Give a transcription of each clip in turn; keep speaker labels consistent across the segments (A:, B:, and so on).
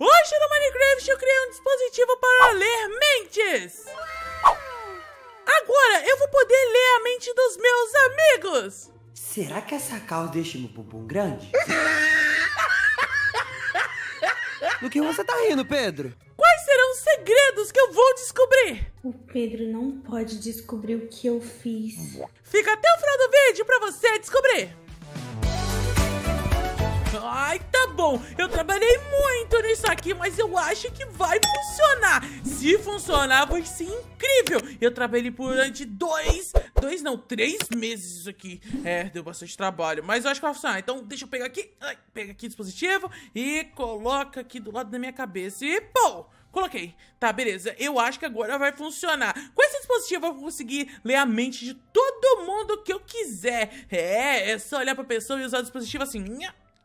A: Hoje no Minecraft eu criei um dispositivo para ler mentes. Agora eu vou poder ler a mente dos meus amigos. Será que essa calça deixa meu bumbum grande? Do que você tá rindo, Pedro? Quais serão os segredos que eu vou descobrir? O Pedro não pode descobrir o que eu fiz. Fica até o final do vídeo pra você descobrir! bom. Eu trabalhei muito nisso aqui, mas eu acho que vai funcionar. Se funcionar, vai ser incrível. Eu trabalhei durante dois... Dois não, três meses isso aqui. É, deu bastante trabalho, mas eu acho que vai funcionar. Então deixa eu pegar aqui... Ai, pega aqui o dispositivo e coloca aqui do lado da minha cabeça. E, pô... Coloquei. Tá, beleza. Eu acho que agora vai funcionar. Com esse dispositivo eu vou conseguir ler a mente de todo mundo que eu quiser. É, é só olhar pra pessoa e usar o dispositivo assim.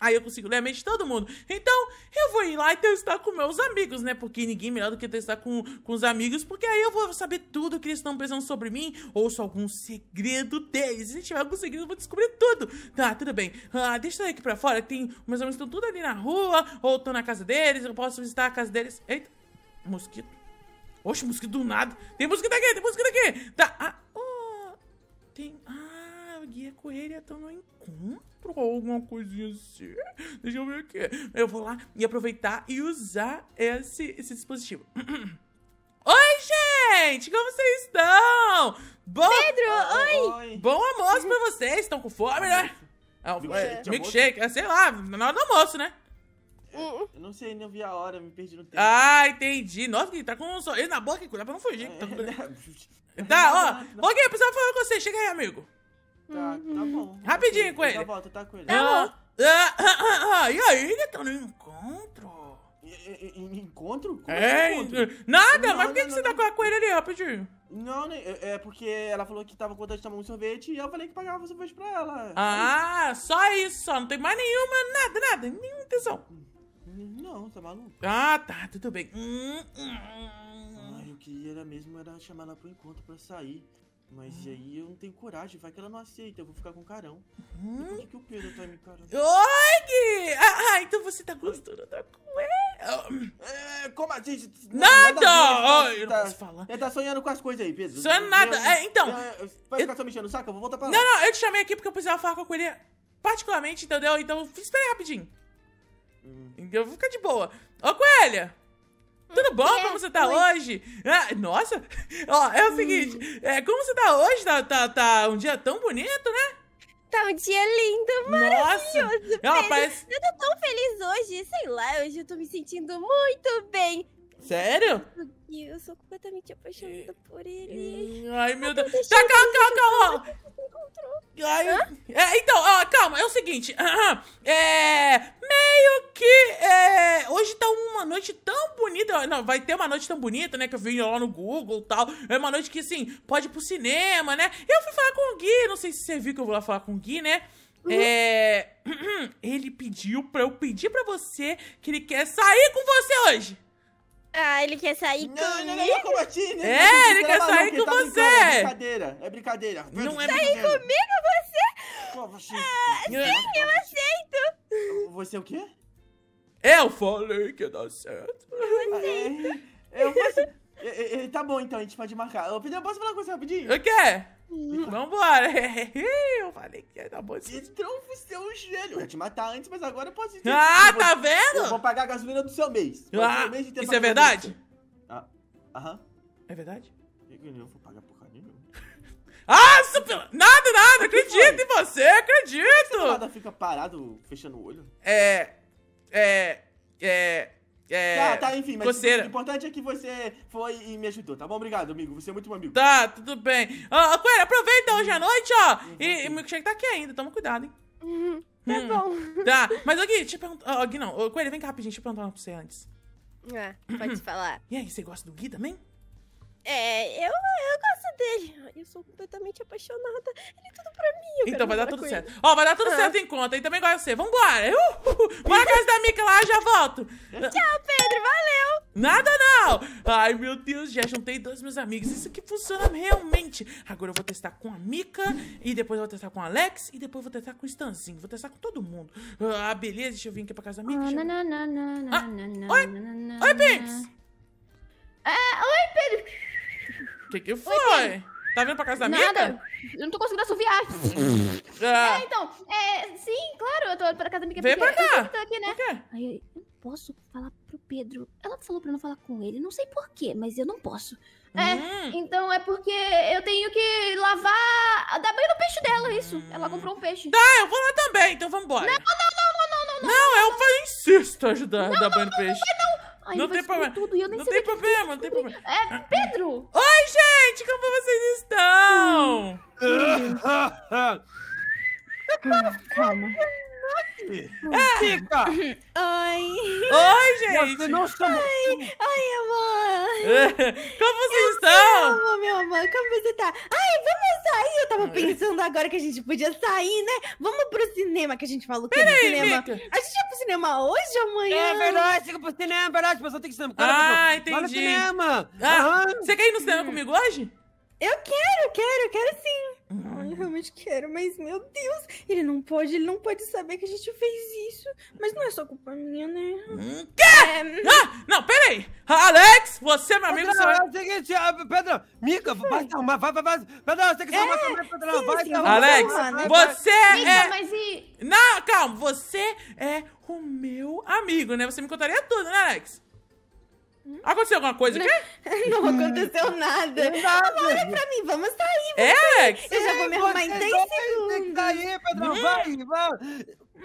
A: Aí eu consigo ler a mente de todo mundo. Então, eu vou ir lá e testar com meus amigos, né? Porque ninguém melhor do que testar com, com os amigos, porque aí eu vou saber tudo que eles estão pensando sobre mim, ou se algum segredo deles. Se tiver algum segredo, eu vou descobrir tudo. Tá, tudo bem. Ah, deixa eu sair aqui pra fora, tem... Meus amigos estão tudo ali na rua, ou estão na casa deles, eu posso visitar a casa deles. Eita, mosquito. Oxe, mosquito do nada. Tem mosquito aqui, tem mosquito aqui. Tá, ah, oh, tem... Ah, guia correria ele até o meu encontro ou alguma coisinha assim. Deixa eu ver o é. Eu vou lá e aproveitar e usar esse, esse dispositivo. Oi, gente! Como vocês estão? Bom... Pedro, oi! Bom almoço pra vocês. Estão com fome, né? Ah, milkshake, é, milkshake é, sei lá, na hora do almoço, né? Uh, uh. Eu não sei, nem vi a hora, me perdi no tempo. Ah, entendi. Nossa, que tá com um sorriso na boca, cuidado pra não fugir. É, né? tá, ó. Não, não. Alguém, precisava falar com você. Chega aí, amigo. Tá, tá uhum. bom. Rapidinho com ele. Tá bom, tá com ele. Tá e aí, Netão, no encontro? Encontro? Como é, é encontro? Nada, mas por que, você tá com a coelha ali rapidinho? Não, é, é porque ela falou que tava com vontade de tomar um sorvete e eu falei que pagava o sorvete pra ela. Ah, só isso, Não tem mais nenhuma, nada, nada, nenhuma intenção. Não, tá maluco? Ah, tá, tudo bem. Hum, hum. hum. Ai, mesmo era chamar ela pro encontro pra sair. Mas hum. aí eu não tenho coragem, vai que ela não aceita, eu vou ficar com o carão. Hum. E por que, que o Pedro tá me encarando?
B: Oi,
A: Gui! Ah, ah então você tá gostando da coelha? É, como assim? Nada! nada eu não tá posso falar. Ele tá sonhando com as coisas aí, Pedro. Sonhando nada. Eu, é, então... É, é, vai ficar eu... só mexendo saca? saco? Eu vou voltar pra lá. Não, não, eu te chamei aqui porque eu precisava falar com a coelha particularmente, entendeu? Então, espera aí rapidinho. Hum. Eu vou ficar de boa. Ô, coelha! Tudo bom? É, como você tá foi. hoje? Ah, nossa! Ó, é o seguinte, é, como você tá hoje? Tá, tá, tá um dia tão bonito, né? Tá um dia lindo, maravilhoso. Nossa, parece... Eu tô tão feliz hoje, sei lá, hoje eu tô me sentindo muito bem. Sério? eu sou completamente apaixonada por ele. Hum, ai, meu Deus. Tá, calma, calma, calma. Ai, é, então, ó, calma, é o seguinte. É. Meio que hoje tá uma noite tão bonita. Não, vai ter uma noite tão bonita, né? Que eu vi lá no Google e tal. É uma noite que, assim, pode ir pro cinema, né? Eu fui falar com o Gui, não sei se você viu que eu vou lá falar com o Gui, né? Uhum. É. Ele pediu pra eu pedir pra você que ele quer sair com você hoje. Ah, ele quer sair não, comigo? Não, não, não, como assim? Né? É, ele quer sair tá com tá você. É brincadeira, é brincadeira. Não é brincadeira. Tá sair comigo, você? você... Ah, sim, eu aceito. Você é o quê? Eu falei que dá certo. Eu posso... É, é, tá bom, então, a gente pode marcar. Eu posso falar com você rapidinho? O quê? Hum. Vambora! Eu falei que ia dar bom Que trunfo seu gênio! Eu ia te matar antes, mas agora eu posso te... Ah, tá vendo? Eu vou pagar a gasolina do seu mês. ah, mês isso é verdade? Ah, aham. É verdade? Eu não vou pagar porra nenhuma. Ah, super... Nada, nada! Acredito em você, acredito! Por que você fica parado, fechando o olho? É... É. É. É. Tá, tá, enfim, mas coceira. o importante é que você foi e me ajudou, tá bom? Obrigado, amigo. Você é muito bom amigo. Tá, tudo bem. Ó, oh, Coelho, aproveita hoje à uhum. noite, ó. Uhum, e, o milkshake tá aqui ainda, toma cuidado, hein? Uhum, tá bom. Tá, mas aqui, deixa eu perguntar. Ó, Gui, não. Coelho, vem cá rapidinho, deixa eu perguntar uma pra você antes. É, pode falar. E aí, você gosta do Gui também? É, eu, eu gosto dele. Eu sou completamente apaixonada. Ele é tudo pra mim. então vai dar tudo certo. Ó, oh, vai dar tudo ah. certo em conta. E também gosto de você. Vambora. Uh, uh, uh. casa da Mica lá, já volto. Tchau, Pedro. Valeu. Nada não. Ai, meu Deus. Já juntei dois meus amigos. Isso aqui funciona realmente. Agora eu vou testar com a Mica. E depois eu vou testar com o Alex. E depois eu vou testar com o Stanzinho. Vou testar com todo mundo. Ah, beleza. Deixa eu vir aqui pra casa da Mica. Oh, não, não, não, Oi. Oi, Pips. É, oi, Pedro. Que que foi? Oi, tá vindo pra casa da Nada. amiga? Eu não tô conseguindo assoviar. Ah. É, então, é, sim, claro, eu tô pra casa da amiga. Vem pra cá. aqui, né? Por quê? Aí, eu posso falar pro Pedro. Ela falou pra não falar com ele, não sei por quê, mas eu não posso. É, hum. então é porque eu tenho que lavar, dar banho no peixe dela, isso. Hum. Ela comprou um peixe. Tá, eu vou lá também, então vambora. Não, não, não, não, não, não. Não, não, não eu não. insisto ajudar, não, dar banho no peixe não tem problema. Tudo, e eu nem não tem problema, não tem problema. É, Pedro! Oi, gente! Como vocês estão? Calma. É, oi! Oi, gente! Você não Oi, oi, amor! É, como vocês eu estão? Amo, meu amor, como você tá? Ai, vamos sair! Eu tava pensando agora que a gente podia sair, né? Vamos pro cinema, que a gente falou que era cinema. Mica. A gente ia pro cinema hoje ou amanhã? É verdade, chega pro cinema, é verdade, mas eu tenho que cinema. ah, entendi. Vai no cinema! Ah, Você quer ir no cinema comigo hoje? Eu quero, quero, quero sim. Uhum. Ai, Eu realmente quero, mas meu Deus, ele não pode, ele não pode saber que a gente fez isso. Mas não é só culpa minha, né? Hum? quê? É... Ah, não, peraí! Alex, você, meu amigo, Pedro, você vai. É o seguinte, ah, Pedro, Mica, vai arrumar, vai, vai, vai. Pedro, você tem que se é? arrumar também, Pedro, vai, sim, Alex, arrumar, né? você Mica, é. Mas e... Não, calma, você é o meu amigo, né? Você me contaria tudo, né, Alex? Aconteceu alguma coisa aqui? Não, não aconteceu nada. Não, não, olha pra mim, vamos sair. É, sair. Eu já vou me arrumar em 10 segundos. Tem que sair, hum? vai, vai.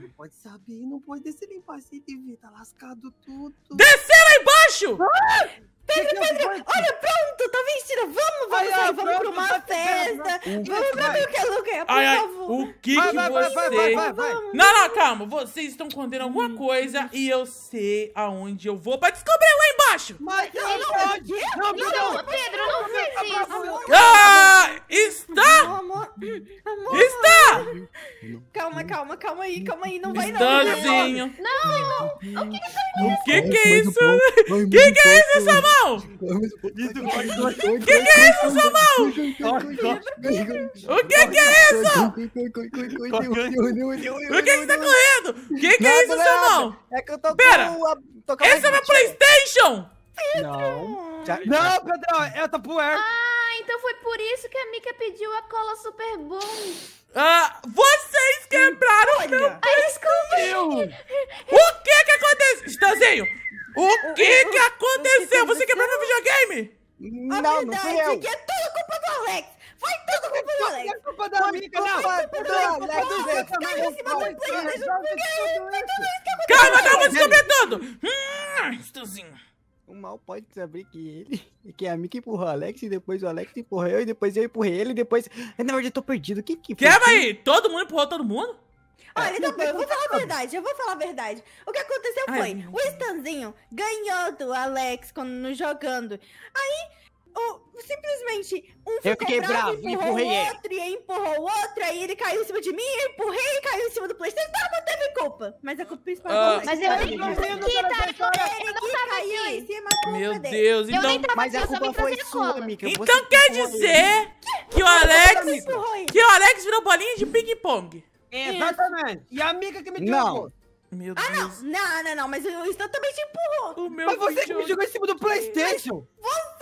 A: Não pode saber, não pode descer lá embaixo. Você devia tá lascado tudo. Descer lá embaixo! Ah! Pedro, que olha, pronto, tá vestido! Vamos, vamos, ai, ai, vamos pronto, pra uma tá festa! Vamos pra o lugar, por ai, favor! O que vai, que vai, você... Vai, vai, vai, Não, não, calma! Vocês estão contendo alguma hum. coisa e eu sei aonde eu vou pra descobrir lá embaixo! Mas não, não pode! Não, não, não, Pedro, não fez isso! Ah! Está! Amor, Está! Calma, calma, calma aí, calma aí, não vai não! Estazinho! Não, não! O que que tá é O que que é isso? O que que é isso, Samara? O que, que é isso, Samuel? O que, que é isso? O que, que tá correndo? O que, que é isso, é Samuel? É que eu tô Pera, esse é meu Playstation? Não. Não, Pedrão, é Tapu Air. Ah, então foi por isso que a Mika pediu a cola Super Boom. Ah, você que é a Mika empurrou o Alex, e depois o Alex empurrou eu, e depois eu empurrei ele, e depois. É, na verdade, eu tô perdido. O que que foi? Quebra aí! Todo mundo empurrou todo mundo? Olha, é, tá então, eu vou falar a verdade, eu vou falar a verdade. O que aconteceu foi, Ai, o Stanzinho ganhou do Alex quando, jogando. Aí, o, simplesmente um ficou eu fiquei bravo, bravo empurrou outro e empurrou outro, aí ele caiu em cima de mim, eu empurrei e caiu em cima do Playstation. Não, não teve culpa. Mas a culpa principal ah, Mas eu então- nem tava aqui, tá? Ele não tava aí Em cima, Meu Deus, então... mas aqui, a culpa foi sua, Mika. Então quer dizer que o Alex... Que o Alex virou bolinha de ping-pong. Exatamente. E a amiga que me deu. Meu ah, Deus. não. Não, não, não. Mas o Stan também te empurrou. O meu mas você que me jogou em cima do Playstation. Você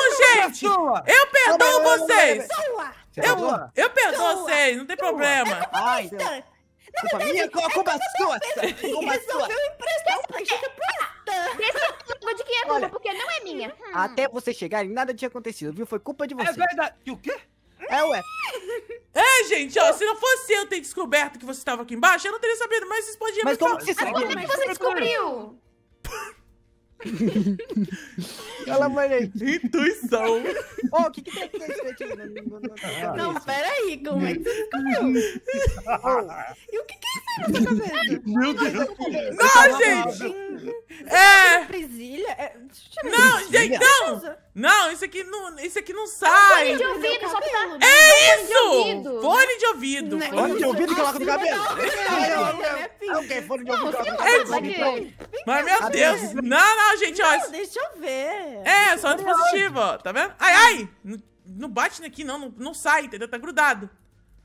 A: não, gente! Sua. Eu perdoo vocês! Sua! Eu, eu perdoo vocês, não tem sua. problema. É Ai, Deus. Na culpa verdade, minha, é culpa sua. É culpa sua. emprestar o peixe pra Desse culpa de quem é culpa, porque não é minha. Hum. Até vocês chegarem, nada tinha acontecido, viu? Foi culpa de é vocês. É verdade. E o quê? É, ué. É, gente, ó, se não fosse eu ter descoberto que você estava aqui embaixo, eu não teria sabido, mas vocês podiam... Mas como que você sabe? Mas como que você descobriu? Ela vai Intuição. Ô, o que que tem aqui na Não, peraí, como é que você descobriu? e o que que é isso meu Deus. Não, gente. É. Presilha? É, não, gente, não. Não, isso aqui não, isso aqui não sai. Fone de ouvido, só É isso! Fone de ouvido. Fone de ouvido que coloca no cabelo. Ok, fone de ouvido que coloca Mas, meu Deus. Não, não, gente, ó. deixa eu ver. É, só dispositivo, ó. Tá vendo? Ai, ai. Não bate aqui, não. Não sai, entendeu? Tá grudado.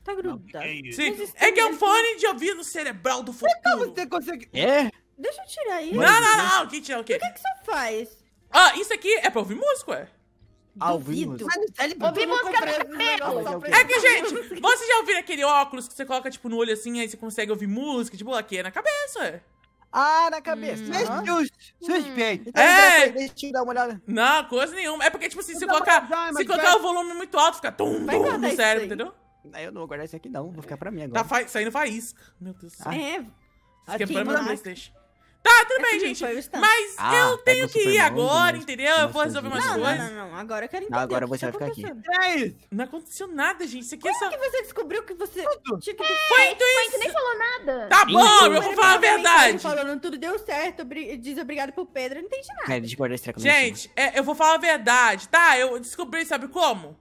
A: Tá grudado. é, Sim. é que é um fone de ouvido cerebral do futuro. Você consegue... É? Deixa eu tirar isso. Não, não, não. O que o quê? O que, que você faz? Ah, isso aqui é pra ouvir música, ué. Ah, ouvir música. É, tá é que, gente, você já ouviu aquele óculos que você coloca, tipo, no olho assim, aí você consegue ouvir música? Tipo, aqui é na cabeça, ué. Ah, na cabeça. Hum. Uhum. Suspeito. É. Então, é. Deixa eu dar uma olhada. Não, coisa nenhuma. É porque, tipo assim, se colocar, se colocar o volume muito alto, fica tum, tum no cérebro, entendeu? Aí eu não vou guardar isso aqui não, vou ficar pra mim tá agora. Tá fa saindo faísca. Meu Deus do céu. Ah. É. é problema né? do Playstation. Tá, tudo é bem, gente. Mas ah, eu tenho que ir agora, né? entendeu? Eu vou resolver umas não, coisas. Não, não, não. Agora eu quero entender. Não, agora você tá vai ficar aqui. Não aconteceu nada, gente. Isso aqui é só... que você descobriu que você tinha que ter Foi intuição. Você nem falou nada. Tá bom, eu vou falar a verdade. Falando tudo deu certo, diz obrigado pro Pedro, não entendi nada. É, gente, eu vou falar a verdade, tá? Eu descobri, sabe como?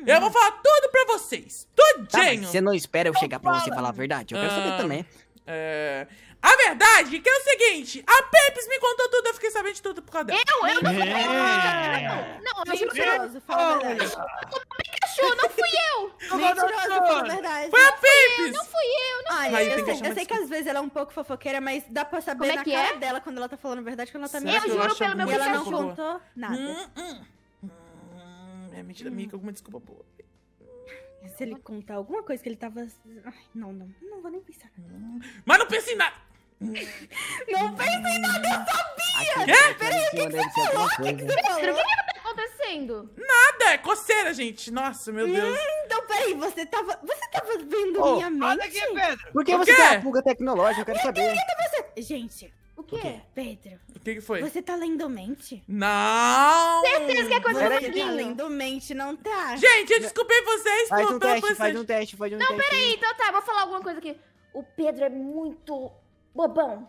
A: Uhum. Eu vou falar tudo pra vocês. Tudinho. Tá, você não espera eu chegar fala. pra você falar a verdade? Eu quero saber ah, também. É... A verdade é que é o seguinte, a Pepes me contou tudo, eu fiquei sabendo de tudo por causa dela. Eu? Eu não contei nada. Não, é. mas mentiroso, fala a verdade. O Pikachu, não fui eu. Mentiroso, fala a verdade. Foi a Pepes. Não fui eu, não fui eu. eu, sei, eu sei que às vezes ela é um pouco fofoqueira, mas dá pra saber é na cara é? dela quando ela tá falando a verdade, quando ela tá mentindo. Eu juro pelo meu Pikachu. E ela não contou nada. Hum, hum. É mentira hum. minha, alguma desculpa boa. Se ele contar alguma coisa que ele tava. Ai, não, não. Não vou nem pensar. Mas não pense em nada! não pense em nada, eu sabia! Aqui, Peraí, o que, que né, você falou? O que, que você falou? Tá acontecendo? Nada, é coceira, gente. Nossa, meu Deus. Hum, então, peraí, você tava. Você tava vendo oh, minha mente? Olha aqui, Pedro. Por que você tem uma pulga tecnológica? Eu quero saber. Tá gente, o quê, Pedro? O que, que foi? Você tá lendo mente? Não! Certeza que aconteceu Você comigo. tá lendo mente, não tá? Gente, eu desculpei vocês faz um teste, vocês. Faz um teste, faz um não, teste. Não, peraí, então tá, vou falar alguma coisa aqui. O Pedro é muito bobão.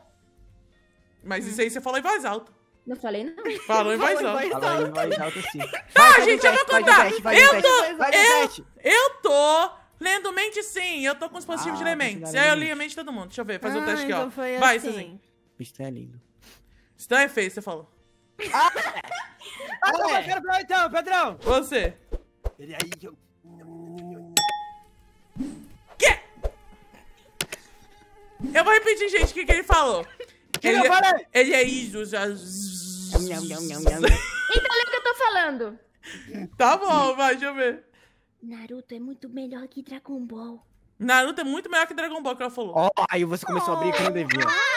A: Mas hum. isso aí você falou em voz alta. Não falei, não. Falou em voz alta. Falou em voz alta, sim. Tá, gente, eu vou contar. Eu tô... Eu, eu tô lendo mente, sim. Eu tô com os positivos ah, de ler mente. Aí eu li a mente de todo mundo. Deixa eu ver, faz um ah, teste aqui, ó. Então Vai, assim. Cezinho. O Stan é lindo. Stan é feio, você falou. Ah, ah não, é. Pedrão, então, Pedrão! Você! Ele aí. Eu... Que? Eu vou repetir, gente, o que, que ele falou. Que ele, eu falei? Ele é isso. Já... Então olha o que eu tô falando. Tá bom, vai, deixa eu ver. Naruto é muito melhor que Dragon Ball. Naruto é muito melhor que Dragon Ball, que ela falou. Ó, oh, aí você começou oh. a abrir que não devia. Ah,